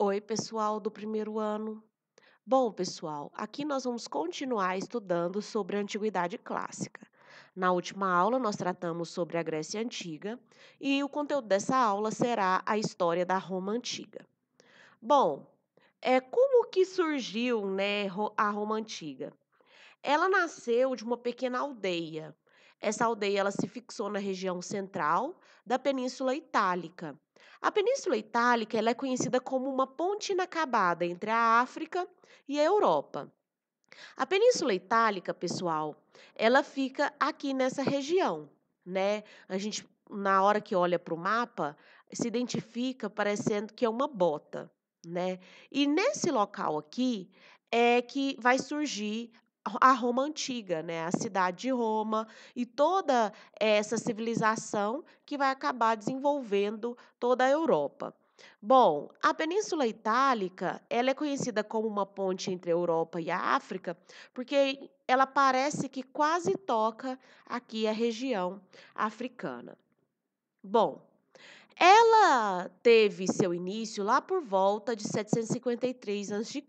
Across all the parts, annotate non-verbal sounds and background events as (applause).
Oi, pessoal do primeiro ano. Bom, pessoal, aqui nós vamos continuar estudando sobre a Antiguidade Clássica. Na última aula, nós tratamos sobre a Grécia Antiga e o conteúdo dessa aula será a história da Roma Antiga. Bom, é, como que surgiu né, a Roma Antiga? Ela nasceu de uma pequena aldeia. Essa aldeia ela se fixou na região central da Península Itálica a Península Itálica ela é conhecida como uma ponte inacabada entre a África e a Europa. A Península Itálica, pessoal, ela fica aqui nessa região, né? A gente, na hora que olha para o mapa, se identifica parecendo que é uma bota, né? E nesse local aqui é que vai surgir a Roma antiga, né? A cidade de Roma e toda essa civilização que vai acabar desenvolvendo toda a Europa. Bom, a Península Itálica, ela é conhecida como uma ponte entre a Europa e a África, porque ela parece que quase toca aqui a região africana. Bom, ela teve seu início lá por volta de 753 a.C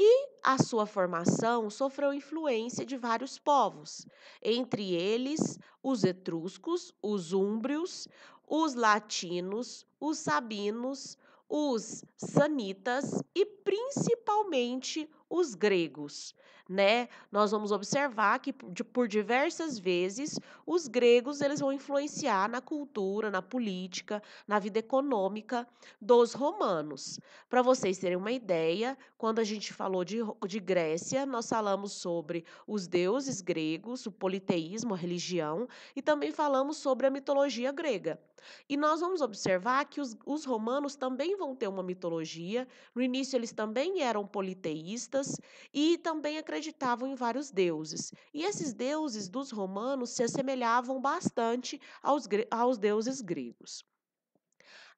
e a sua formação sofreu influência de vários povos, entre eles os etruscos, os úmbrios, os latinos, os sabinos, os sanitas e principalmente os gregos né? Nós vamos observar que por diversas vezes os gregos eles vão influenciar na cultura, na política, na vida econômica dos romanos. Para vocês terem uma ideia, quando a gente falou de, de Grécia, nós falamos sobre os deuses gregos, o politeísmo, a religião, e também falamos sobre a mitologia grega. E nós vamos observar que os, os romanos também vão ter uma mitologia. No início, eles também eram politeístas e também acreditavam acreditavam em vários deuses. E esses deuses dos romanos se assemelhavam bastante aos, aos deuses gregos.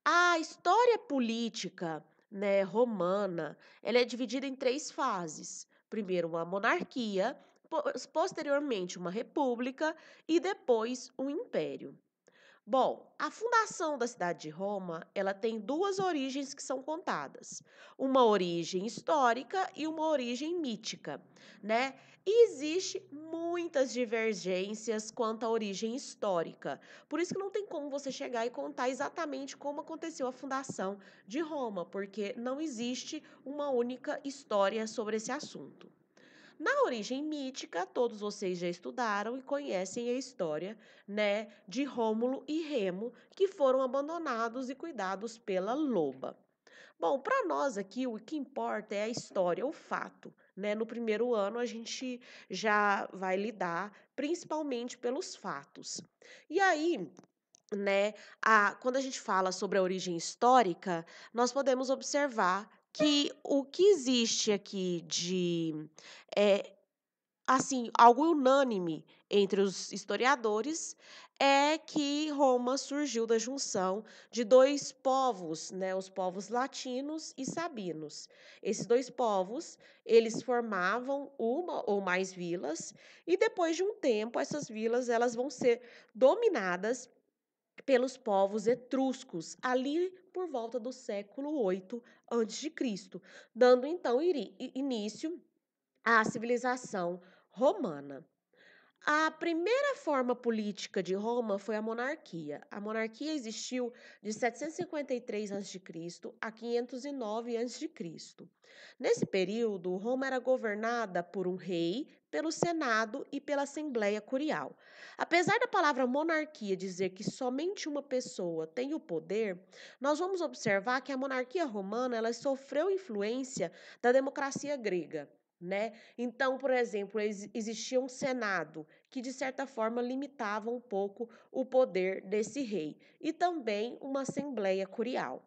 A história política né, romana ela é dividida em três fases. Primeiro, uma monarquia, posteriormente, uma república e depois um império. Bom, a fundação da cidade de Roma, ela tem duas origens que são contadas: uma origem histórica e uma origem mítica, né? E existe muitas divergências quanto à origem histórica. Por isso que não tem como você chegar e contar exatamente como aconteceu a fundação de Roma, porque não existe uma única história sobre esse assunto. Na origem mítica, todos vocês já estudaram e conhecem a história, né, de Rômulo e Remo, que foram abandonados e cuidados pela loba. Bom, para nós aqui o que importa é a história, o fato, né? No primeiro ano a gente já vai lidar principalmente pelos fatos. E aí, né, a, quando a gente fala sobre a origem histórica, nós podemos observar que o que existe aqui de é, assim algo unânime entre os historiadores é que Roma surgiu da junção de dois povos, né, os povos latinos e sabinos. Esses dois povos, eles formavam uma ou mais vilas e depois de um tempo essas vilas elas vão ser dominadas pelos povos etruscos. Ali por volta do século 8 a.C., dando então início à civilização romana. A primeira forma política de Roma foi a monarquia. A monarquia existiu de 753 a.C. a 509 a.C. Nesse período, Roma era governada por um rei pelo Senado e pela Assembleia Curial. Apesar da palavra monarquia dizer que somente uma pessoa tem o poder, nós vamos observar que a monarquia romana ela sofreu influência da democracia grega. Né? Então, por exemplo, existia um senado que de certa forma limitava um pouco o poder desse rei e também uma assembleia curial.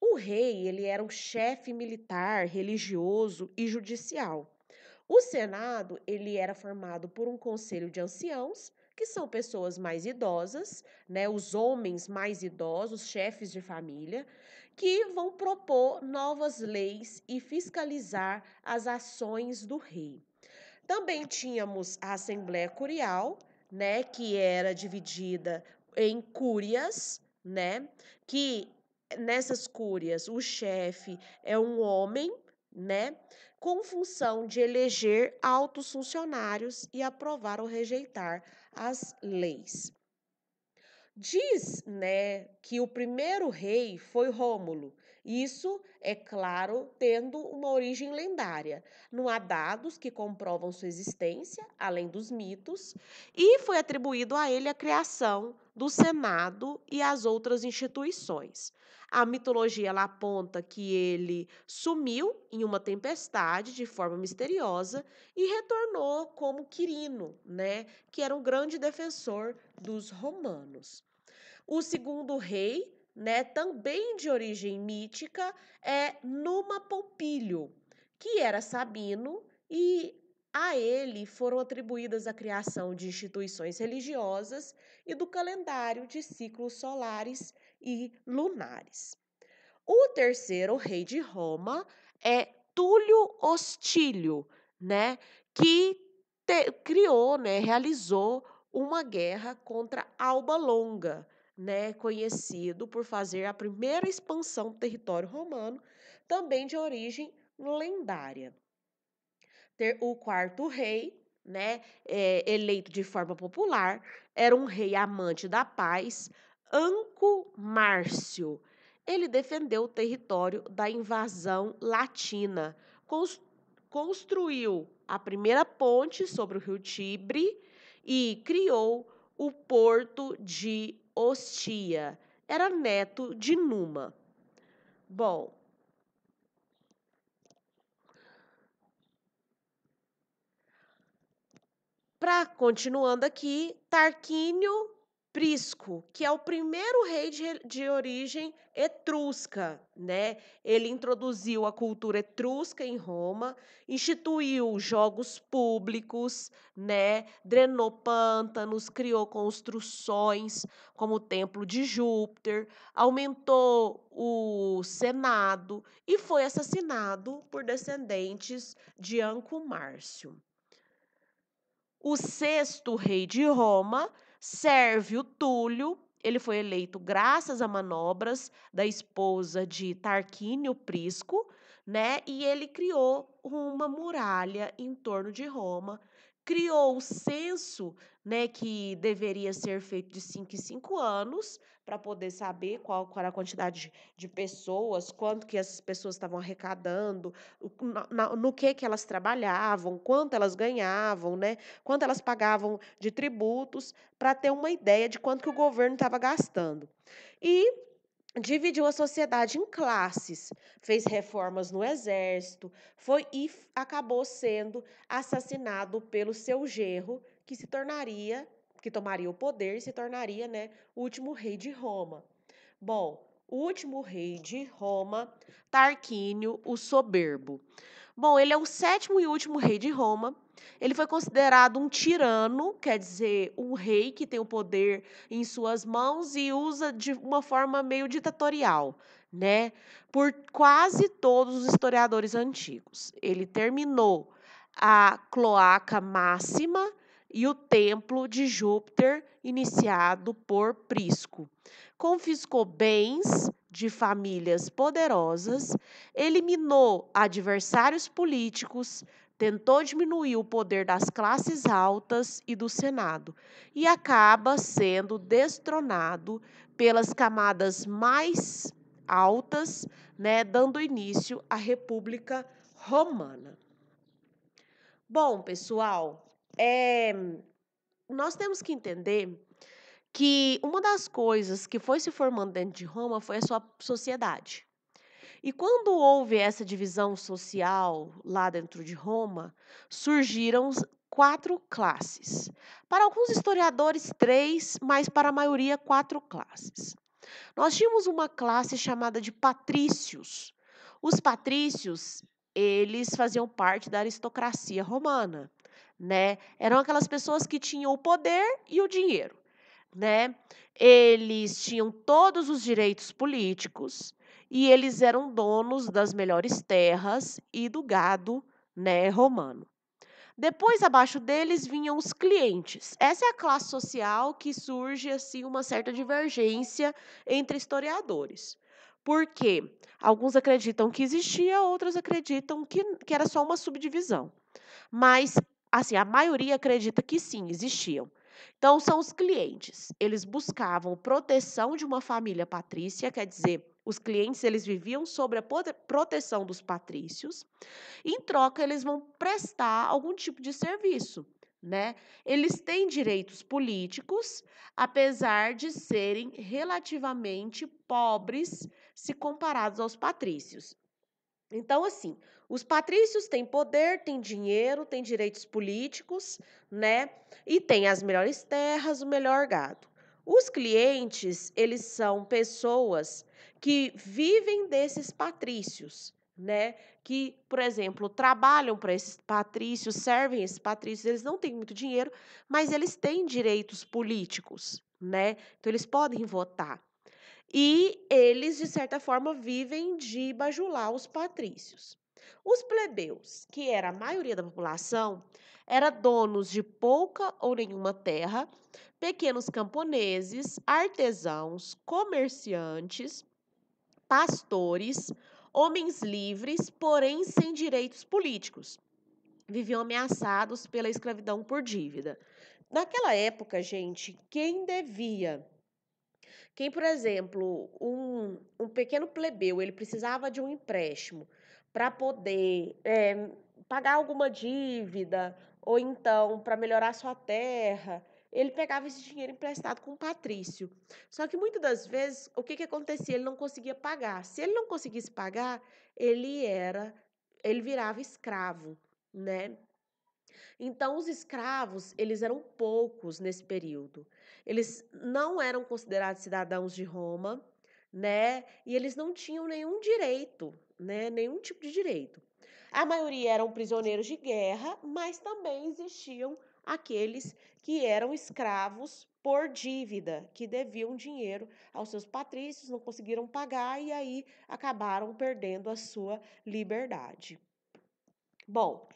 O rei, ele era um chefe militar, religioso e judicial. O Senado, ele era formado por um conselho de anciãos, que são pessoas mais idosas, né, os homens mais idosos, chefes de família, que vão propor novas leis e fiscalizar as ações do rei. Também tínhamos a Assembleia Curial, né, que era dividida em cúrias, né, que nessas cúrias o chefe é um homem, né? com função de eleger altos funcionários e aprovar ou rejeitar as leis. Diz, né, que o primeiro rei foi Rômulo. Isso, é claro, tendo uma origem lendária. Não há dados que comprovam sua existência, além dos mitos, e foi atribuído a ele a criação do Senado e as outras instituições. A mitologia aponta que ele sumiu em uma tempestade de forma misteriosa e retornou como Quirino, né, que era um grande defensor dos romanos. O segundo rei, né, também de origem mítica, é Numa Pompilio, que era sabino e a ele foram atribuídas a criação de instituições religiosas e do calendário de ciclos solares e lunares. O terceiro rei de Roma é Túlio Hostílio, né, que te, criou, né, realizou uma guerra contra Alba Longa, né, conhecido por fazer a primeira expansão do território romano, também de origem lendária ter o quarto rei, né, é, eleito de forma popular, era um rei amante da paz, Anco Márcio. Ele defendeu o território da invasão latina, construiu a primeira ponte sobre o rio Tibre e criou o porto de Ostia. Era neto de Numa. Bom, Para continuando aqui, Tarquínio Prisco, que é o primeiro rei de, de, origem etrusca, né? Ele introduziu a cultura etrusca em Roma, instituiu jogos públicos, né? Drenou pântanos, criou construções como o templo de Júpiter, aumentou o senado e foi assassinado por descendentes de Anco Márcio. O sexto rei de Roma, Sérvio Túlio, ele foi eleito graças a manobras da esposa de Tarquínio Prisco, né? E ele criou uma muralha em torno de Roma criou o censo, né, que deveria ser feito de 5 em 5 anos, para poder saber qual, qual era a quantidade de pessoas, quanto que essas pessoas estavam arrecadando, no, no que que elas trabalhavam, quanto elas ganhavam, né, quanto elas pagavam de tributos, para ter uma ideia de quanto que o governo estava gastando. E dividiu a sociedade em classes, fez reformas no exército, foi e acabou sendo assassinado pelo seu genro, que se tornaria, que tomaria o poder e se tornaria, né, o último rei de Roma. Bom, o último rei de Roma, Tarquínio o Soberbo. Bom, ele é o sétimo e último rei de Roma. Ele foi considerado um tirano, quer dizer, um rei que tem o poder em suas mãos e usa de uma forma meio ditatorial, né? Por quase todos os historiadores antigos. Ele terminou a cloaca máxima e o templo de Júpiter, iniciado por Prisco. Confiscou bens de famílias poderosas, eliminou adversários políticos, tentou diminuir o poder das classes altas e do Senado e acaba sendo destronado pelas camadas mais altas, né, dando início à República Romana. Bom, pessoal, é, nós temos que entender que uma das coisas que foi se formando dentro de Roma foi a sua sociedade. E quando houve essa divisão social lá dentro de Roma, surgiram quatro classes. Para alguns historiadores, três, mas para a maioria, quatro classes. Nós tínhamos uma classe chamada de patrícios. Os patrícios, eles faziam parte da aristocracia romana né? Eram aquelas pessoas que tinham o poder e o dinheiro, né? Eles tinham todos os direitos políticos e eles eram donos das melhores terras e do gado, né, romano. Depois, abaixo deles, vinham os clientes. Essa é a classe social que surge assim uma certa divergência entre historiadores. Porque alguns acreditam que existia, outros acreditam que, que era só uma subdivisão. Mas Assim, a maioria acredita que sim, existiam. Então, são os clientes. Eles buscavam proteção de uma família patrícia, quer dizer, os clientes eles viviam sobre a proteção dos patrícios. Em troca, eles vão prestar algum tipo de serviço. Né? Eles têm direitos políticos, apesar de serem relativamente pobres se comparados aos patrícios. Então, assim, os patrícios têm poder, têm dinheiro, têm direitos políticos, né? E têm as melhores terras, o melhor gado. Os clientes, eles são pessoas que vivem desses patrícios, né? Que, por exemplo, trabalham para esses patrícios, servem esses patrícios, eles não têm muito dinheiro, mas eles têm direitos políticos, né? Então eles podem votar. E eles, de certa forma, vivem de bajular os patrícios. Os plebeus, que era a maioria da população, eram donos de pouca ou nenhuma terra, pequenos camponeses, artesãos, comerciantes, pastores, homens livres, porém sem direitos políticos. Viviam ameaçados pela escravidão por dívida. Naquela época, gente, quem devia quem, por exemplo, um, um pequeno plebeu, ele precisava de um empréstimo para poder é, pagar alguma dívida ou então para melhorar sua terra, ele pegava esse dinheiro emprestado com o Patrício. Só que muitas das vezes, o que, que acontecia? Ele não conseguia pagar. Se ele não conseguisse pagar, ele era, ele virava escravo, né? Então, os escravos, eles eram poucos nesse período. Eles não eram considerados cidadãos de Roma, né? E eles não tinham nenhum direito, né, nenhum tipo de direito. A maioria eram prisioneiros de guerra, mas também existiam aqueles que eram escravos por dívida, que deviam dinheiro aos seus patrícios, não conseguiram pagar e aí acabaram perdendo a sua liberdade. Bom,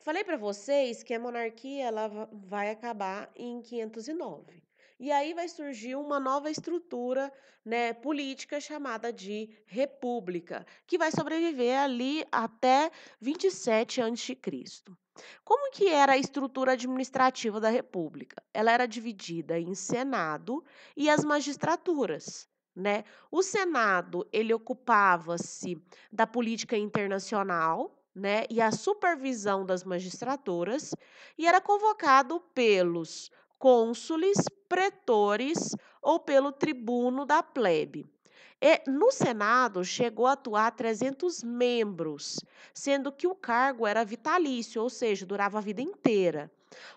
falei para vocês que a monarquia ela vai acabar em 509. E aí vai surgir uma nova estrutura né, política chamada de república, que vai sobreviver ali até 27 a.C. Como que era a estrutura administrativa da república? Ela era dividida em senado e as magistraturas. Né? O Senado ele ocupava-se da política internacional, né, e a supervisão das magistraturas, e era convocado pelos cônsules, pretores ou pelo tribuno da plebe. E, é, no Senado, chegou a atuar 300 membros, sendo que o cargo era vitalício, ou seja, durava a vida inteira.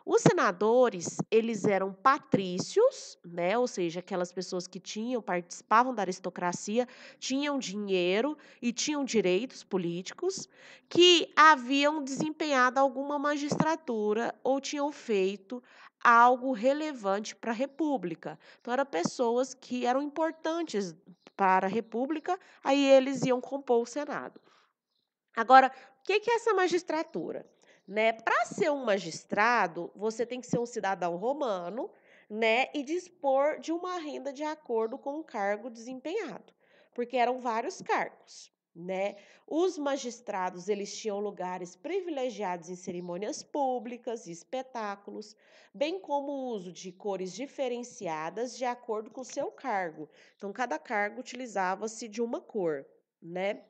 Os senadores, eles eram patrícios, né? Ou seja, aquelas pessoas que tinham, participavam da aristocracia, tinham dinheiro e tinham direitos políticos, que haviam desempenhado alguma magistratura ou tinham feito algo relevante para a República. Então, eram pessoas que eram importantes para a República, aí eles iam compor o Senado. Agora, o que é essa magistratura? Né? Para ser um magistrado, você tem que ser um cidadão romano né? e dispor de uma renda de acordo com o cargo desempenhado, porque eram vários cargos né? Os magistrados eles tinham lugares privilegiados em cerimônias públicas e espetáculos, bem como o uso de cores diferenciadas de acordo com o seu cargo. Então cada cargo utilizava-se de uma cor, né?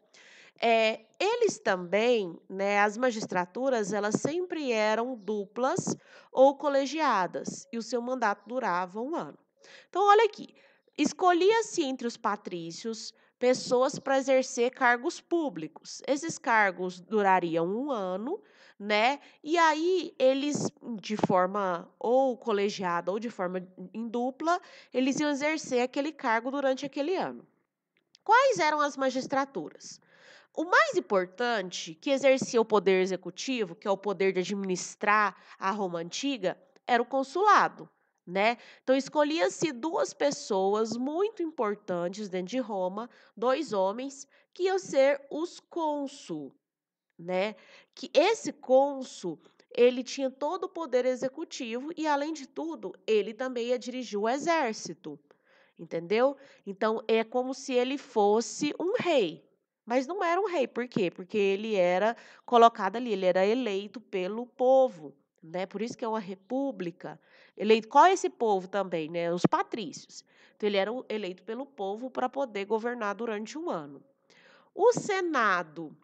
É, eles também, né, as magistraturas, elas sempre eram duplas ou colegiadas e o seu mandato durava um ano. Então olha aqui, escolhia-se entre os patrícios pessoas para exercer cargos públicos. Esses cargos durariam um ano, né? E aí eles, de forma ou colegiada ou de forma em dupla, eles iam exercer aquele cargo durante aquele ano. Quais eram as magistraturas? O mais importante que exercia o poder executivo, que é o poder de administrar a Roma antiga, era o consulado né? Então escolhia-se duas pessoas muito importantes dentro de Roma, dois homens que iam ser os cônsul, né? Que esse cônsul ele tinha todo o poder executivo e além de tudo, ele também ia dirigir o exército. Entendeu? Então é como se ele fosse um rei, mas não era um rei, por quê? Porque ele era colocado ali, ele era eleito pelo povo, né? Por isso que é uma república eleito qual é esse povo também, né? Os patrícios. Então ele era eleito pelo povo para poder governar durante um ano. O Senado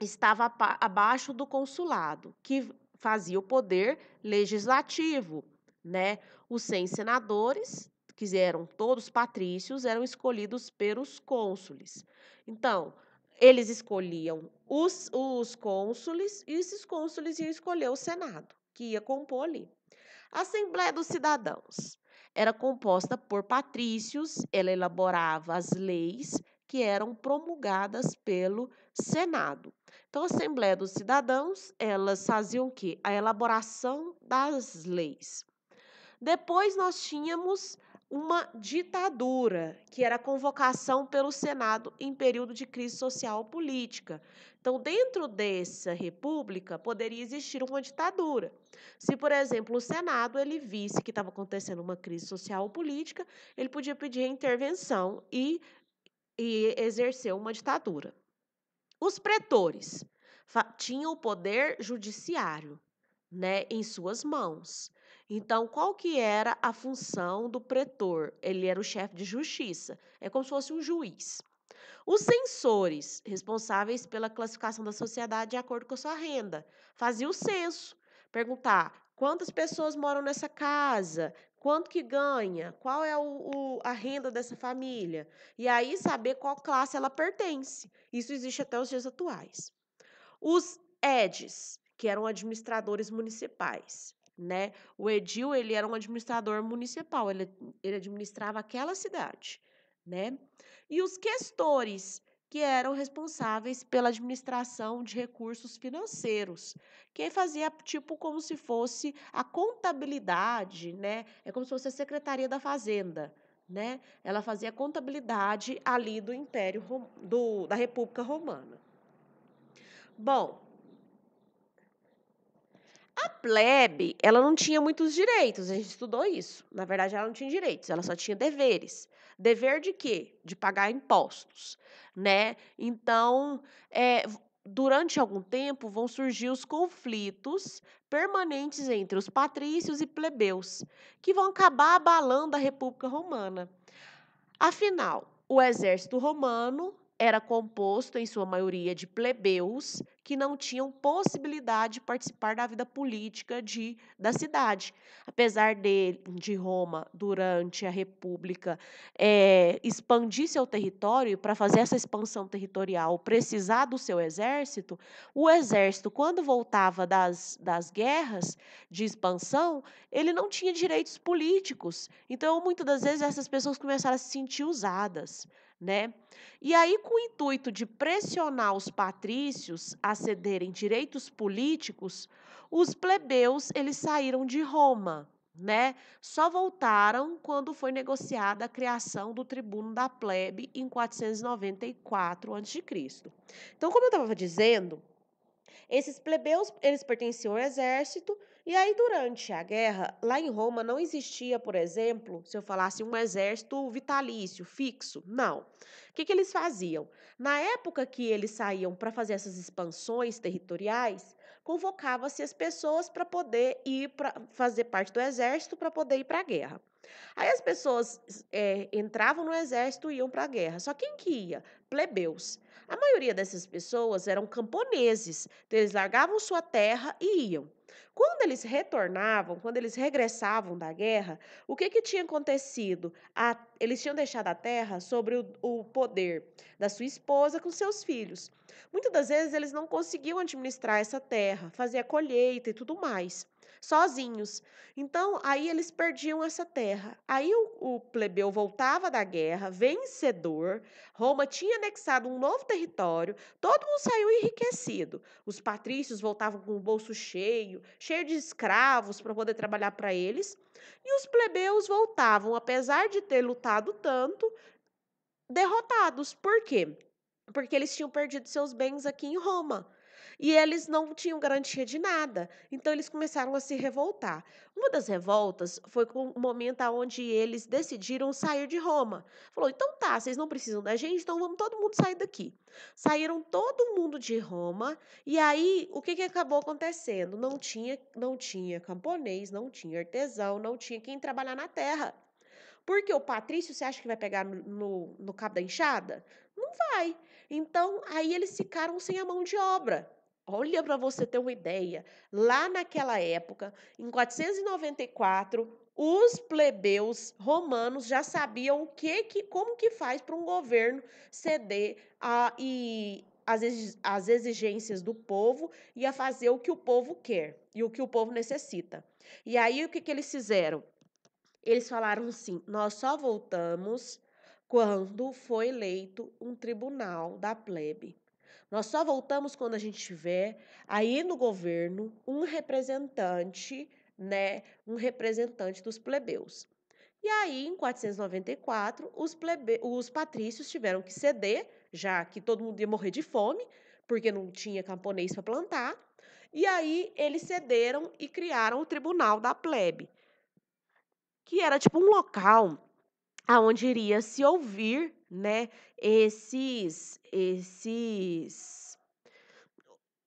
estava abaixo do consulado, que fazia o poder legislativo, né? Os 100 senadores, que eram todos patrícios, eram escolhidos pelos cônsules. Então, eles escolhiam os, os cônsules e esses cônsules iam escolher o Senado, que ia compor ali. A Assembleia dos Cidadãos era composta por patrícios, ela elaborava as leis que eram promulgadas pelo Senado. Então, a Assembleia dos Cidadãos, elas faziam o quê? A elaboração das leis. Depois nós tínhamos uma ditadura, que era a convocação pelo Senado em período de crise social política. Então, dentro dessa república, poderia existir uma ditadura. Se, por exemplo, o Senado ele visse que estava acontecendo uma crise social política, ele podia pedir intervenção e, e exercer uma ditadura. Os pretores tinham o poder judiciário né, em suas mãos. Então, qual que era a função do pretor? Ele era o chefe de justiça, é como se fosse um juiz. Os censores, responsáveis pela classificação da sociedade de acordo com a sua renda, faziam o censo, perguntar quantas pessoas moram nessa casa, quanto que ganha, qual é o, o, a renda dessa família, e aí saber qual classe ela pertence. Isso existe até os dias atuais. Os EDs, que eram administradores municipais, né? O edil, ele era um administrador municipal, ele, ele administrava aquela cidade, né? E os questores, que eram responsáveis pela administração de recursos financeiros, que fazia tipo como se fosse a contabilidade, né? É como se fosse a Secretaria da Fazenda, né? Ela fazia a contabilidade ali do Império do, da República Romana. Bom, a plebe, ela não tinha muitos direitos, a gente estudou isso. Na verdade, ela não tinha direitos, ela só tinha deveres. Dever de quê? De pagar impostos, né? Então, é, durante algum tempo vão surgir os conflitos permanentes entre os patrícios e plebeus, que vão acabar abalando a República Romana. Afinal, o exército romano era composto, em sua maioria, de plebeus que não tinham possibilidade de participar da vida política de, da cidade. Apesar de, de Roma, durante a República, é, expandir seu território, para fazer essa expansão territorial, precisar do seu exército, o exército, quando voltava das, das guerras de expansão, ele não tinha direitos políticos. Então, muitas das vezes, essas pessoas começaram a se sentir usadas né? E aí, com o intuito de pressionar os patrícios a cederem direitos políticos, os plebeus eles saíram de Roma, né? Só voltaram quando foi negociada a criação do tribuno da plebe em 494 a.C. Então, como eu estava dizendo, esses plebeus eles pertenciam ao exército e aí, durante a guerra, lá em Roma não existia, por exemplo, se eu falasse um exército vitalício, fixo. Não. O que, que eles faziam? Na época que eles saíam para fazer essas expansões territoriais, convocava-se as pessoas para poder ir para fazer parte do exército para poder ir para a guerra. Aí as pessoas é, entravam no exército e iam para a guerra. Só quem que ia? Plebeus. A maioria dessas pessoas eram camponeses. Então eles largavam sua terra e iam. Quando eles retornavam, quando eles regressavam da guerra, o que, que tinha acontecido? A, eles tinham deixado a terra sobre o, o poder da sua esposa com seus filhos. Muitas das vezes eles não conseguiam administrar essa terra, fazer a colheita e tudo mais sozinhos. Então, aí eles perdiam essa terra. Aí o, o plebeu voltava da guerra, vencedor. Roma tinha anexado um novo território, todo mundo saiu enriquecido. Os patrícios voltavam com o bolso cheio, cheio de escravos para poder trabalhar para eles. E os plebeus voltavam, apesar de ter lutado tanto, derrotados. Por quê? Porque eles tinham perdido seus bens aqui em Roma e eles não tinham garantia de nada. Então eles começaram a se revoltar. Uma das revoltas foi com o momento onde eles decidiram sair de Roma. Falou: então tá, vocês não precisam da gente, então vamos todo mundo sair daqui. Saíram todo mundo de Roma e aí o que, que acabou acontecendo? Não tinha, não tinha camponês, não tinha artesão, não tinha quem trabalhar na terra. Porque o Patrício, você acha que vai pegar no, no, no cabo da enxada? Não vai. Então, aí eles ficaram sem a mão de obra. Olha para você ter uma ideia, lá naquela época, em 494, os plebeus romanos já sabiam o que, que como que faz para um governo ceder a, e as exigências do povo e a fazer o que o povo quer e o que o povo necessita. E aí o que, que eles fizeram? Eles falaram assim: nós só voltamos quando foi eleito um tribunal da plebe. Nós só voltamos quando a gente tiver aí no governo um representante, né, um representante dos plebeus. E aí, em 494, os, plebe... os patrícios tiveram que ceder, já que todo mundo ia morrer de fome, porque não tinha camponês para plantar. E aí eles cederam e criaram o Tribunal da Plebe, que era tipo um local aonde iria se ouvir né? Esses, esses,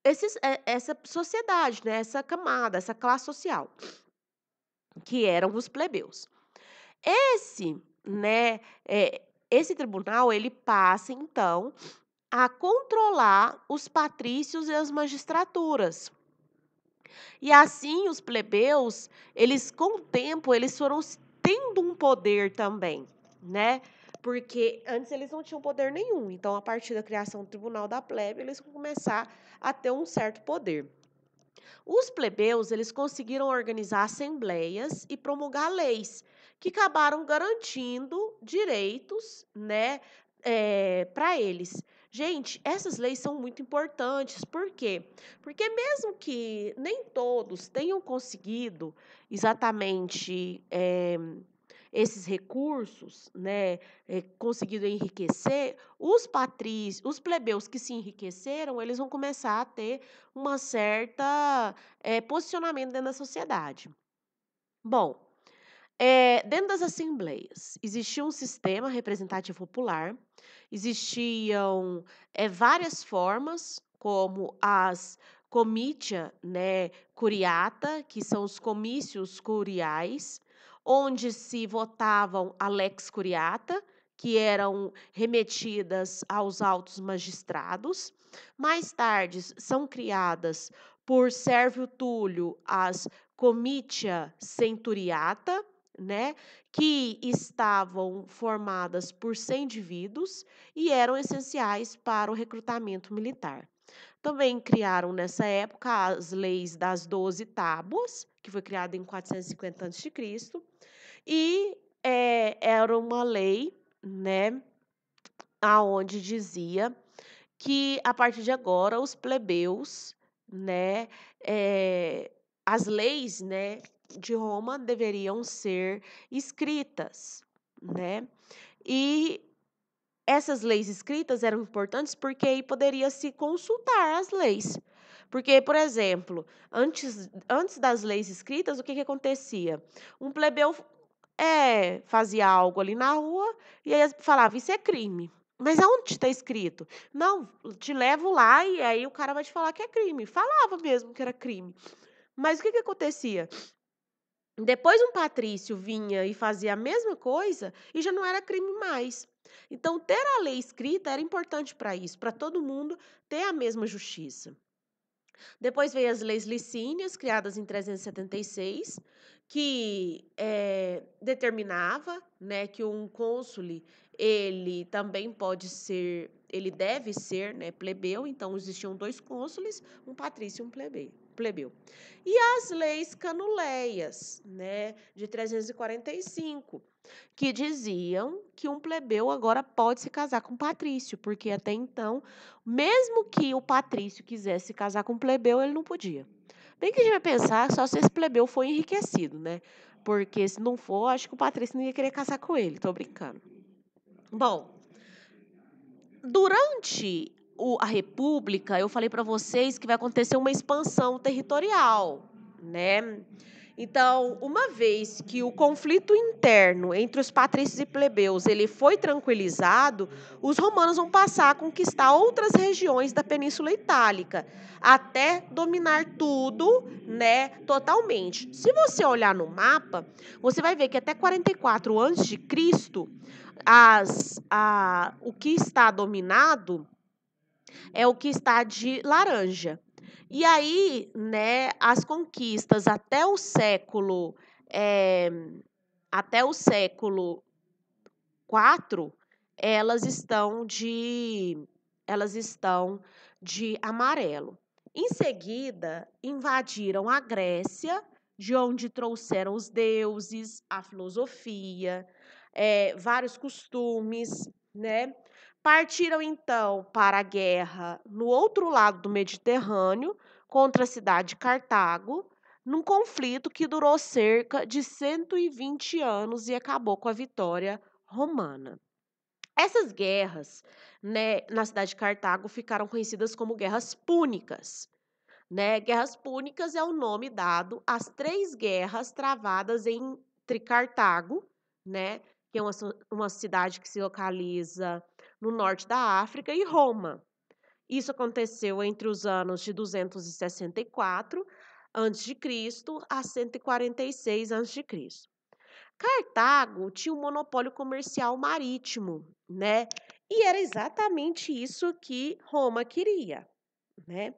esses, eh, essa sociedade, né? Essa camada, essa classe social que eram os plebeus. Esse, né? É, esse tribunal ele passa então a controlar os patrícios e as magistraturas. E assim os plebeus, eles com o tempo, eles foram tendo um poder também, né? porque antes eles não tinham poder nenhum. Então, a partir da criação do tribunal da plebe, eles vão começar a ter um certo poder. Os plebeus eles conseguiram organizar assembleias e promulgar leis que acabaram garantindo direitos, né, é, para eles. Gente, essas leis são muito importantes, por quê? Porque mesmo que nem todos tenham conseguido exatamente é, esses recursos, né, é, eh, conseguido enriquecer, os patrícios, os plebeus que se enriqueceram, eles vão começar a ter uma certa é, posicionamento dentro da sociedade. Bom, é, dentro das assembleias, existia um sistema representativo popular, existiam é, várias formas, como as comitia né, curiata, que são os comícios curiais, onde se votavam Alex Curiata, que eram remetidas aos altos magistrados. Mais tarde, são criadas por Sérvio Túlio as Comitia Centuriata, né, que estavam formadas por 100 indivíduos e eram essenciais para o recrutamento militar. Também criaram nessa época as leis das doze tábuas, que foi criada em 450 a.C., e é, era uma lei, né, aonde dizia que a partir de agora os plebeus, né, é, as leis, né, de Roma deveriam ser escritas, né? E essas leis escritas eram importantes porque aí poderia se consultar as leis. Porque, por exemplo, antes, antes das leis escritas, o que, que acontecia? Um plebeu é, fazia algo ali na rua e aí falava: Isso é crime. Mas aonde está escrito? Não, te levo lá e aí o cara vai te falar que é crime. Falava mesmo que era crime. Mas o que, que acontecia? Depois um patrício vinha e fazia a mesma coisa e já não era crime mais. Então, ter a lei escrita era importante para isso, para todo mundo ter a mesma justiça. Depois veio as leis licínias, criadas em 376, que é, determinava né, que um cônsule ele também pode ser ele deve ser né, plebeu, então existiam dois cônsules, um patrício e um plebeu. plebeu. E as leis canuleias, né, de 345, que diziam que um plebeu agora pode se casar com patrício, porque até então, mesmo que o patrício quisesse se casar com plebeu, ele não podia. Bem que a gente vai pensar só se esse plebeu foi enriquecido, né? Porque se não for, acho que o patrício não ia querer casar com ele, tô brincando. Bom, Durante o, a República, eu falei para vocês que vai acontecer uma expansão territorial, né? Então, uma vez que o conflito interno entre os patrícios e plebeus ele foi tranquilizado, os romanos vão passar a conquistar outras regiões da Península Itálica, até dominar tudo, né, totalmente. Se você olhar no mapa, você vai ver que até 44 a.C., as, a, o que está dominado é o que está de laranja. E aí, né, as conquistas até o século é, até o século IV, elas estão de elas estão de amarelo. Em seguida, invadiram a Grécia, de onde trouxeram os deuses, a filosofia, é, vários costumes, né? Partiram então para a guerra no outro lado do Mediterrâneo contra a cidade de Cartago, num conflito que durou cerca de 120 anos e acabou com a vitória romana. Essas guerras né, na cidade de Cartago ficaram conhecidas como guerras púnicas. Né? Guerras púnicas é o nome dado às três guerras travadas entre Cartago, né, que é uma, uma cidade que se localiza no norte da África, e Roma. Isso aconteceu entre os anos de 264 a.C. a 146 a.C. Cartago tinha um monopólio comercial marítimo, né? E era exatamente isso que Roma queria, né?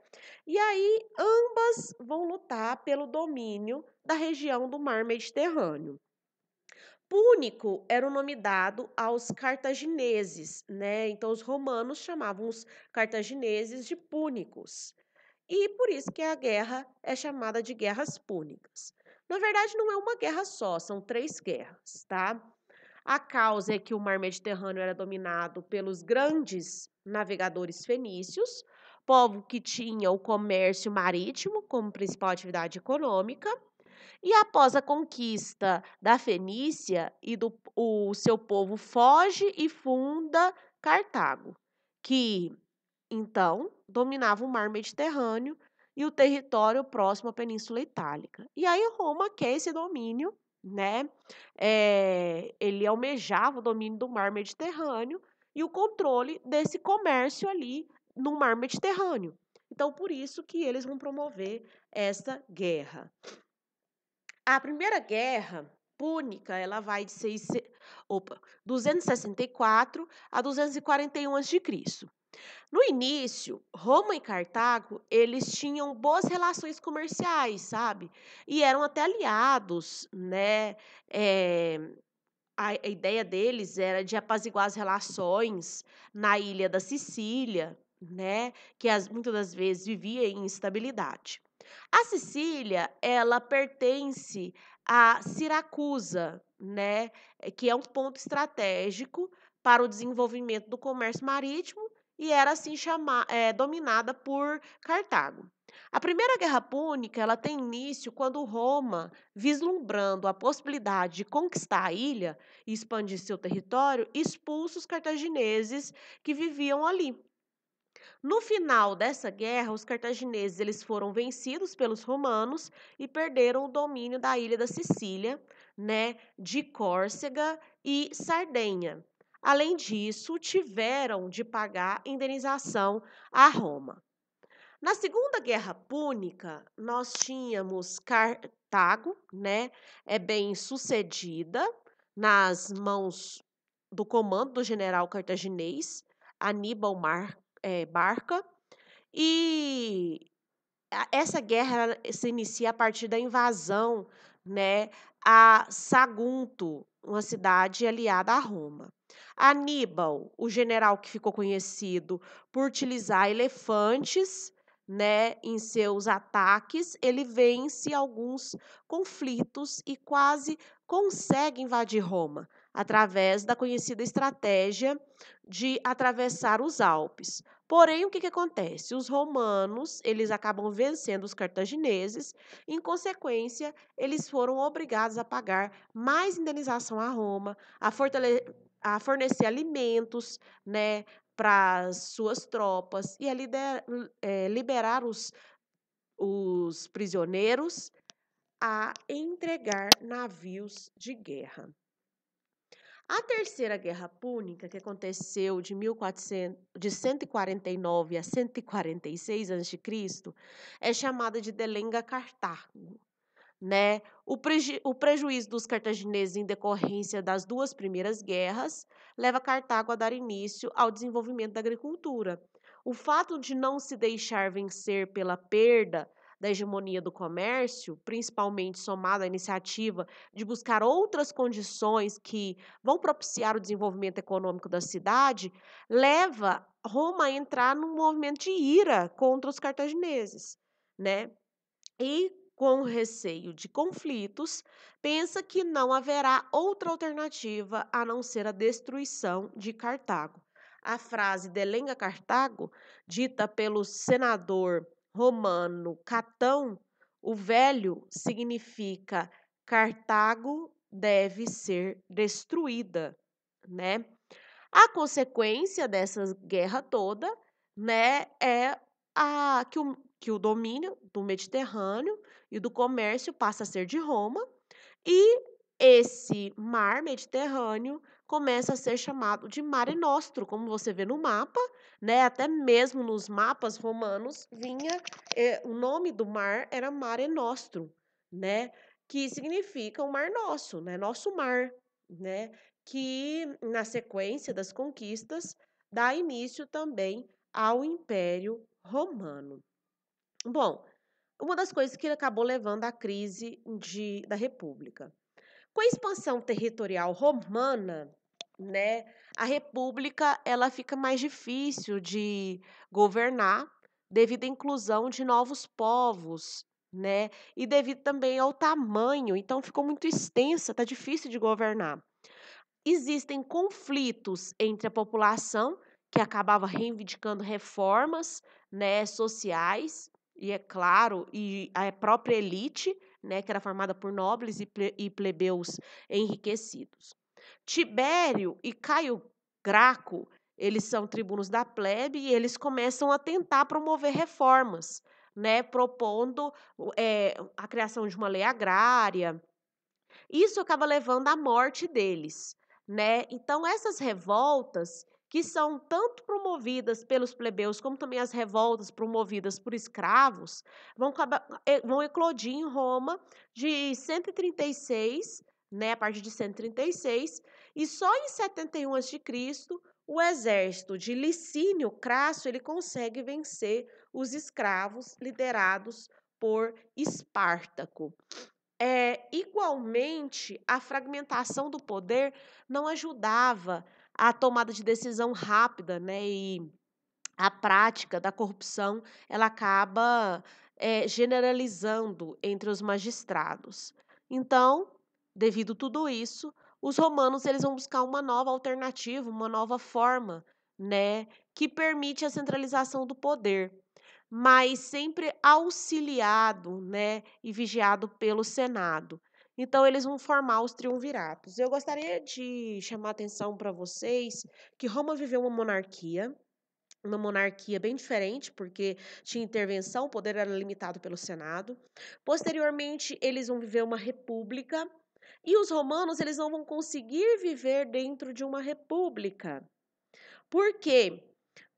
E aí ambas vão lutar pelo domínio da região do mar Mediterrâneo. Púnico era o nome dado aos cartagineses, né? Então os romanos chamavam os cartagineses de púnicos. E por isso que a guerra é chamada de guerras púnicas. Na verdade, não é uma guerra só, são três guerras, tá? A causa é que o mar Mediterrâneo era dominado pelos grandes navegadores fenícios, povo que tinha o comércio marítimo como principal atividade econômica e após a conquista da Fenícia e do o seu povo foge e funda Cartago, que então dominava o mar Mediterrâneo e o território próximo à Península Itálica. E aí Roma quer esse domínio, né? É, ele almejava o domínio do mar Mediterrâneo e o controle desse comércio ali no mar Mediterrâneo. Então, por isso que eles vão promover essa guerra. A Primeira Guerra Púnica, ela vai de 6, opa, 264 a 241 a.C. No início, Roma e Cartago, eles tinham boas relações comerciais, sabe? E eram até aliados, né? É, a, a ideia deles era de apaziguar as relações na ilha da Sicília, né? Que as, muitas das vezes vivia em instabilidade. A Sicília, ela pertence a Siracusa, né, eh, que é um ponto estratégico para o desenvolvimento do comércio marítimo e era assim chamar, é, eh, dominada por Cartago. A primeira guerra púnica ela tem início quando Roma, vislumbrando a possibilidade de conquistar a ilha e expandir seu território, expulsa os cartagineses que viviam ali. No final dessa guerra, os cartagineses eles foram vencidos pelos romanos e perderam o domínio da ilha da Sicília, né, de Córcega e Sardenha. Além disso, tiveram de pagar indenização a Roma. Na Segunda Guerra Púnica, nós tínhamos Cartago, né, é bem sucedida nas mãos do comando do general cartaginês Aníbal Mar é, barca. E essa guerra se inicia a partir da invasão né, a Sagunto, uma cidade aliada a Roma. Aníbal, o general que ficou conhecido por utilizar elefantes né, em seus ataques, ele vence alguns conflitos e quase consegue invadir Roma através da conhecida estratégia de atravessar os Alpes. Porém, o que, que acontece? Os romanos, eles acabam vencendo os cartagineses, em consequência, eles foram obrigados a pagar mais indenização a Roma, a, a fornecer alimentos, né, para suas tropas e a lider, é, liberar os, os prisioneiros a entregar navios de guerra. A Terceira Guerra Púnica, que aconteceu de, 1400, de 149 a 146 a.C., é chamada de Delenga Cartago. Né? O, preju o, prejuízo dos cartagineses em decorrência das duas primeiras guerras leva Cartago a dar início ao desenvolvimento da agricultura. O fato de não se deixar vencer pela perda da hegemonia do comércio, principalmente somado à iniciativa de buscar outras condições que vão propiciar o desenvolvimento econômico da cidade, leva Roma a entrar num movimento de ira contra os cartagineses, né? E com receio de conflitos, pensa que não haverá outra alternativa a não ser a destruição de Cartago. A frase Delenga Cartago, dita pelo senador romano Catão, o velho significa Cartago deve ser destruída, né? A consequência dessa guerra toda, né, é a que o, que o domínio do Mediterrâneo e do comércio passa a ser de Roma e esse mar Mediterrâneo começa a ser chamado de Mare Nostro, como você vê no mapa, né? Até mesmo nos mapas romanos vinha eh, o nome do mar era Mare Nostro, né? Que significa o mar nosso, né? Nosso mar, né? Que na sequência das conquistas dá início também ao Império Romano. Bom, uma das coisas que acabou levando à crise de, da República. Com a expansão territorial romana, né? A república ela fica mais difícil de governar devido à inclusão de novos povos, né? E devido também ao tamanho, então ficou muito extensa, tá difícil de governar. Existem conflitos entre a população que acabava reivindicando reformas, né, sociais, e é claro, e a própria elite, né, que era formada por nobres e plebeus enriquecidos. Tibério e Caio Graco, eles são tribunos da plebe e eles começam a tentar promover reformas, né, propondo é, a criação de uma lei agrária. Isso acaba levando à morte deles, né? Então essas revoltas que são tanto promovidas pelos plebeus como também as revoltas promovidas por escravos vão, é, vão eclodir em Roma de 136 né, a partir de 136, e só em 71 a.C. o exército de Licínio Crasso ele consegue vencer os escravos liderados por Espartaco. É, igualmente, a fragmentação do poder não ajudava a tomada de decisão rápida, né? E a prática da corrupção ela acaba é, generalizando entre os magistrados. Então, Devido a tudo isso, os romanos eles vão buscar uma nova alternativa, uma nova forma, né, que permite a centralização do poder, mas sempre auxiliado, né, e vigiado pelo Senado. Então eles vão formar os triunviratos. Eu gostaria de chamar atenção para vocês que Roma viveu uma monarquia, uma monarquia bem diferente, porque tinha intervenção, o poder era limitado pelo Senado. Posteriormente, eles vão viver uma república, e os romanos, eles não vão conseguir viver dentro de uma república. Por quê?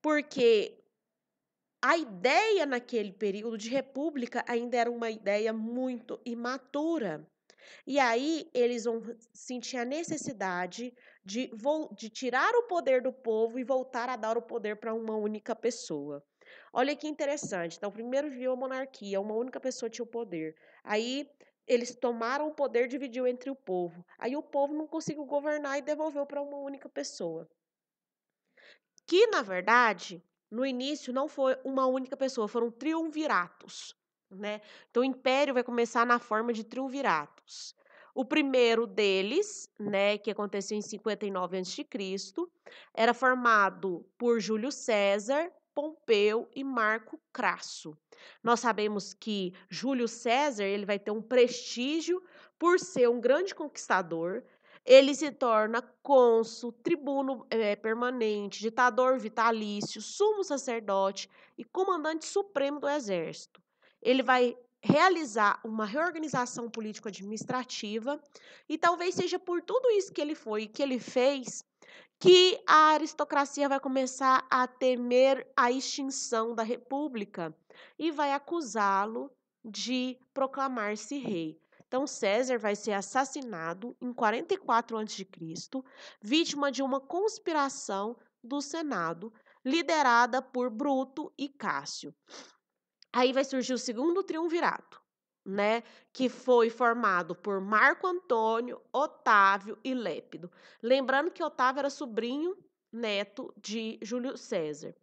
Porque a ideia naquele período de república ainda era uma ideia muito imatura. E aí eles vão sentir a necessidade de, de tirar o poder do povo e voltar a dar o poder para uma única pessoa. Olha que interessante. Então, primeiro viu a monarquia, uma única pessoa tinha o poder. Aí eles tomaram o poder, dividiu entre o povo. Aí o povo não conseguiu governar e devolveu para uma única pessoa. Que, na verdade, no início não foi uma única pessoa, foram triunviratos, né? Então o império vai começar na forma de triunviratos. O primeiro deles, né, que aconteceu em 59 a.C., era formado por Júlio César, Pompeu e Marco Crasso. Nós sabemos que Júlio César ele vai ter um prestígio por ser um grande conquistador. Ele se torna cônsul, tribuno é, permanente, ditador vitalício, sumo sacerdote e comandante supremo do exército. Ele vai realizar uma reorganização político-administrativa e talvez seja por tudo isso que ele foi e que ele fez que a aristocracia vai começar a temer a extinção da república e vai acusá-lo de proclamar-se rei. Então, César vai ser assassinado em 44 a.C., vítima de uma conspiração do Senado, liderada por Bruto e Cássio. Aí vai surgir o segundo triunvirato, né, que foi formado por Marco Antônio, Otávio e Lépido. Lembrando que Otávio era sobrinho neto de Júlio César.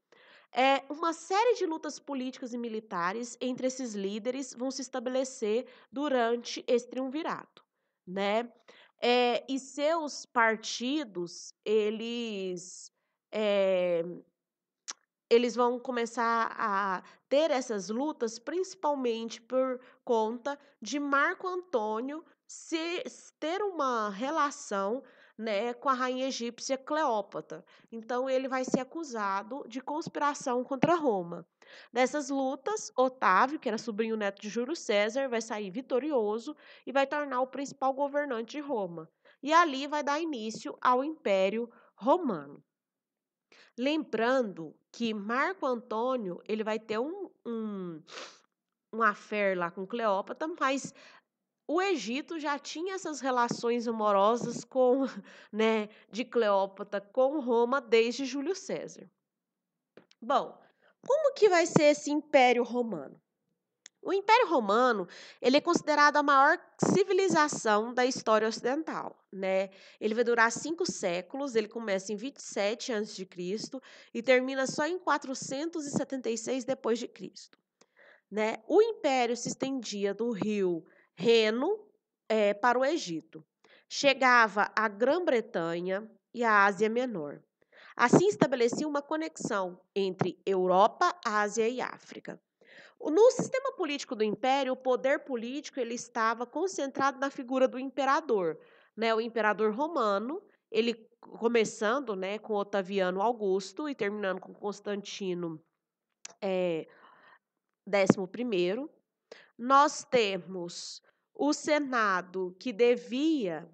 É, uma série de lutas políticas e militares entre esses líderes vão se estabelecer durante esse triunvirato, né? É, e seus partidos, eles, é, eles vão começar a ter essas lutas principalmente por conta de Marco Antônio se, ter uma relação né, com a rainha egípcia Cleópatra. Então ele vai ser acusado de conspiração contra Roma. Dessas lutas, Otávio, que era sobrinho neto de Júlio César, vai sair vitorioso e vai tornar o principal governante de Roma. E ali vai dar início ao Império Romano. Lembrando que Marco Antônio ele vai ter um, um, um affair lá com Cleópatra, mas o Egito já tinha essas relações amorosas com, (laughs) né, de Cleópatra com Roma desde Júlio César. Bom, como que vai ser esse Império Romano? O Império Romano ele é considerado a maior civilização da história ocidental. Né? Ele vai durar cinco séculos, ele começa em 27 a.C. e termina só em 476 Cristo, Né? O Império se estendia do rio Reno é, para o Egito. Chegava à Grã-Bretanha e à Ásia Menor. Assim estabelecia uma conexão entre Europa, Ásia e África. No sistema político do império, o poder político ele estava concentrado na figura do imperador, né? O imperador romano, ele começando, né, com Otaviano Augusto e terminando com Constantino eh, é, XI. Nós temos o Senado, que devia,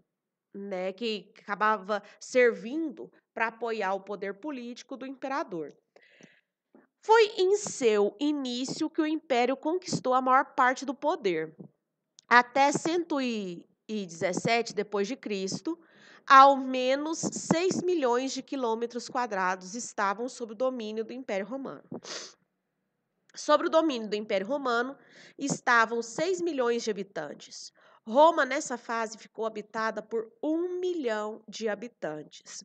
né, que acabava servindo para apoiar o poder político do imperador. Foi em seu início que o império conquistou a maior parte do poder. Até 117 depois de Cristo, ao menos 6 milhões de quilômetros quadrados estavam sob o domínio do Império Romano. Sobre o domínio do Império Romano estavam 6 milhões de habitantes. Roma, nessa fase, ficou habitada por 1 milhão de habitantes.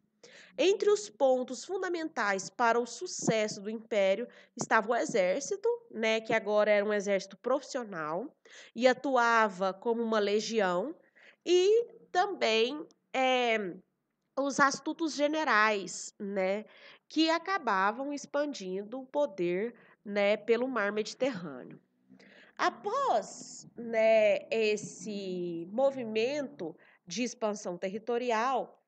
Entre os pontos fundamentais para o sucesso do império estava o exército, né, que agora era um exército profissional e atuava como uma legião, e também é, os astutos generais, né, que acabavam expandindo o poder né, pelo mar Mediterrâneo. Após né, esse movimento de expansão territorial,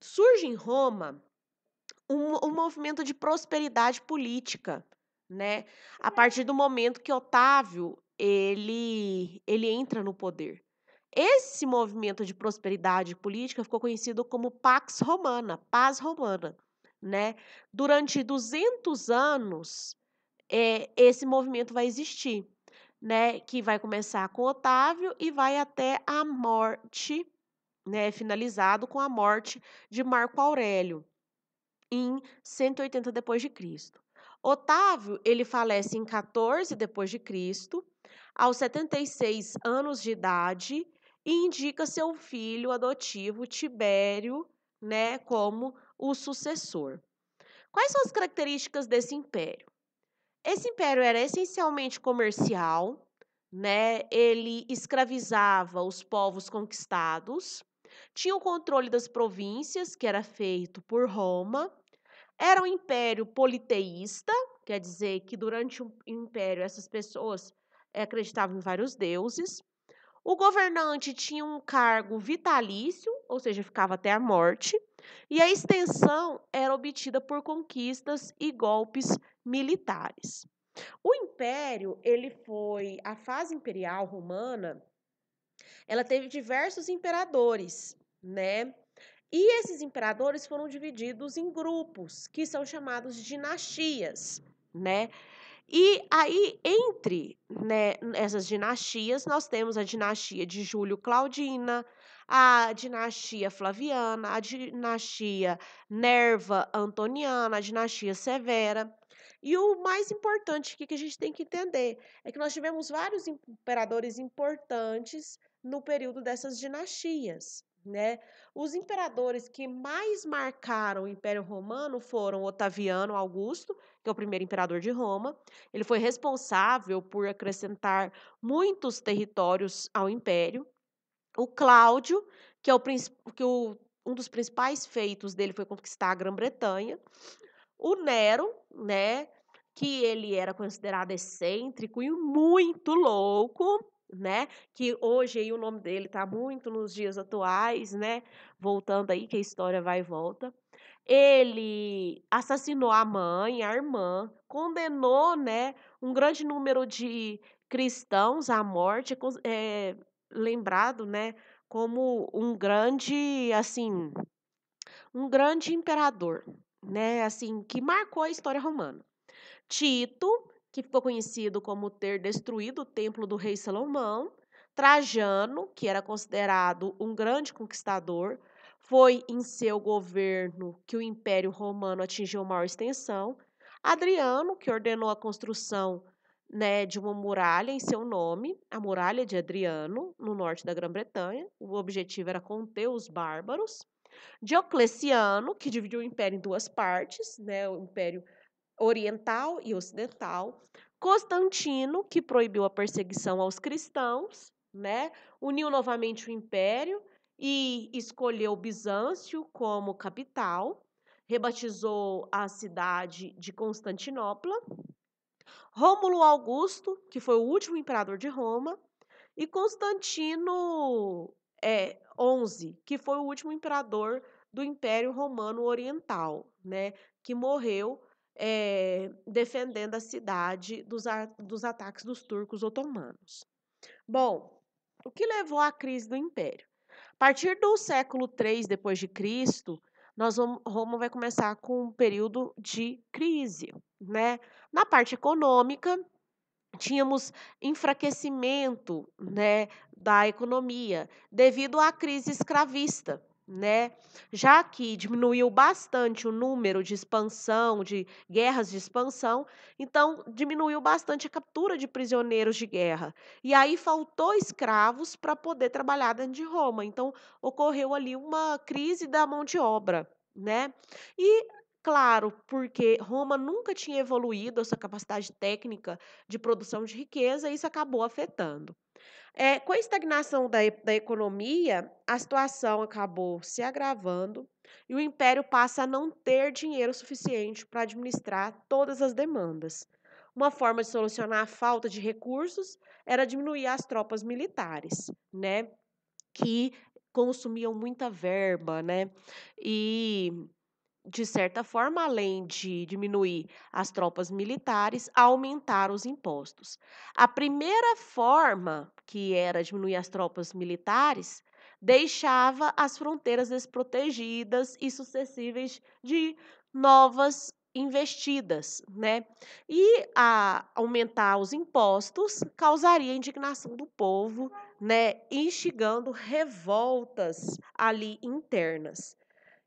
surge em Roma um, um movimento de prosperidade política, né? A partir do momento que Otávio ele ele entra no poder. Esse movimento de prosperidade política ficou conhecido como Pax Romana, Paz Romana, né? Durante 200 anos, é, esse movimento vai existir, né? Que vai começar com Otávio e vai até a morte, né? Finalizado com a morte de Marco Aurélio em 180 depois de Cristo. Otávio, ele falece em 14 depois de Cristo, aos 76 anos de idade, e indica seu filho adotivo Tibério, né, como o sucessor. Quais são as características desse império? Esse império era essencialmente comercial, né? Ele escravizava os povos conquistados, tinha o controle das províncias, que era feito por Roma. Era um império politeísta, quer dizer que durante o império essas pessoas eh, acreditavam em vários deuses. O governante tinha um cargo vitalício, ou seja, ficava até a morte, e a extensão era obtida por conquistas e golpes militares. O império, ele foi a fase imperial romana, ela teve diversos imperadores, né? E esses imperadores foram divididos em grupos, que são chamados de dinastias, né? E aí, entre né, essas dinastias, nós temos a dinastia de Júlio Claudina, a dinastia Flaviana, a dinastia Nerva Antoniana, a dinastia Severa. E o mais importante que a gente tem que entender é que nós tivemos vários imperadores importantes no período dessas dinastias né? Os imperadores que mais marcaram o Império Romano foram Otaviano Augusto, que é o primeiro imperador de Roma. Ele foi responsável por acrescentar muitos territórios ao império. O Cláudio, que é o, que o, um dos principais feitos dele foi conquistar a Grã-Bretanha. O Nero, né, que ele era considerado excêntrico e muito louco, né? Que hoje aí, o nome dele está muito nos dias atuais, né? Voltando aí que a história vai e volta. Ele assassinou a mãe, a irmã, condenou, né, um grande número de cristãos à morte, é, é lembrado, né, como um grande, assim, um grande imperador, né, assim, que marcou a história romana. Tito, que ficou conhecido como ter destruído o templo do rei Salomão. Trajano, que era considerado um grande conquistador, foi em seu governo que o Império Romano atingiu maior extensão. Adriano, que ordenou a construção né, de uma muralha em seu nome, a Muralha de Adriano, no norte da Grã-Bretanha. O objetivo era conter os bárbaros. Diocleciano, que dividiu o império em duas partes, né, o Império oriental e ocidental, Constantino, que proibiu a perseguição aos cristãos, né, uniu novamente o império e escolheu Bizâncio como capital, rebatizou a cidade de Constantinopla. Rômulo Augusto, que foi o último imperador de Roma, e Constantino é, 11, que foi o último imperador do Império Romano Oriental, né, que morreu é, defendendo a cidade dos, dos ataques dos turcos otomanos. Bom, o que levou à crise do Império? A partir do século III depois de Cristo, nós vamos, Roma vai começar com um período de crise, né? Na parte econômica, tínhamos enfraquecimento, né, da economia devido à crise escravista né? Já que diminuiu bastante o número de expansão, de guerras de expansão, então diminuiu bastante a captura de prisioneiros de guerra. E aí faltou escravos para poder trabalhar dentro de Roma. Então ocorreu ali uma crise da mão de obra, né? E Claro, porque Roma nunca tinha evoluído a sua capacidade técnica de produção de riqueza e isso acabou afetando. É, com a estagnação da, da economia, a situação acabou se agravando e o império passa a não ter dinheiro suficiente para administrar todas as demandas. Uma forma de solucionar a falta de recursos era diminuir as tropas militares, né? Que consumiam muita verba, né? E de certa forma, além de diminuir as tropas militares, aumentar os impostos. A primeira forma, que era diminuir as tropas militares, deixava as fronteiras desprotegidas e sucessíveis de novas investidas, né? E a aumentar os impostos causaria indignação do povo, né, instigando revoltas ali internas.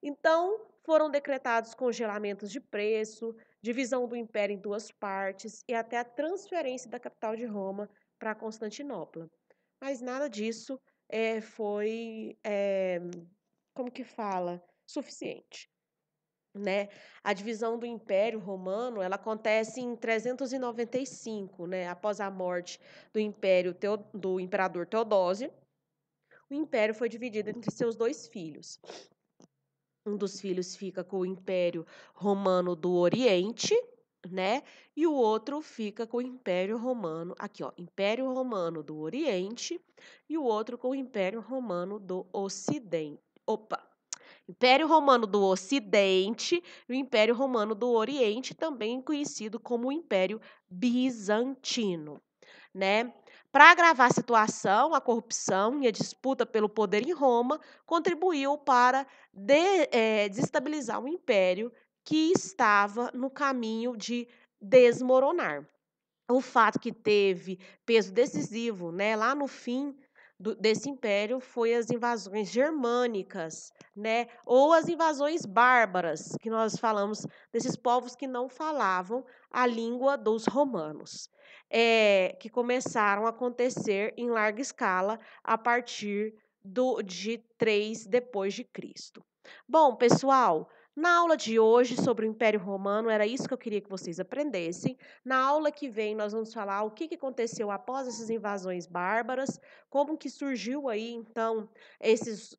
Então, foram decretados congelamentos de preço, divisão do império em duas partes e até a transferência da capital de Roma para Constantinopla. Mas nada disso é, foi, é, como que fala, suficiente. Né? A divisão do Império Romano ela acontece em 395, né? após a morte do Império Teo, do imperador Teodósio. O Império foi dividido entre seus dois filhos. Um dos filhos fica com o Império Romano do Oriente, né? E o outro fica com o Império Romano, aqui ó, Império Romano do Oriente, e o outro com o Império Romano do Ocidente. Opa, Império Romano do Ocidente e o Império Romano do Oriente, também conhecido como Império Bizantino, né? Para agravar a situação, a corrupção e a disputa pelo poder em Roma contribuiu para de, é, desestabilizar o império que estava no caminho de desmoronar. O fato que teve peso decisivo né, lá no fim do, desse império foi as invasões germânicas, né, ou as invasões bárbaras, que nós falamos desses povos que não falavam a língua dos romanos é, que começaram a acontecer em larga escala a partir do, de 3 depois de Cristo. Bom, pessoal, na aula de hoje sobre o Império Romano, era isso que eu queria que vocês aprendessem. Na aula que vem, nós vamos falar o que aconteceu após essas invasões bárbaras, como que surgiu aí, então, esses,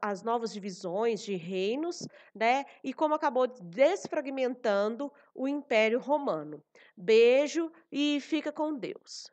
as novas divisões de reinos, né? E como acabou desfragmentando o Império Romano. Beijo e fica com Deus.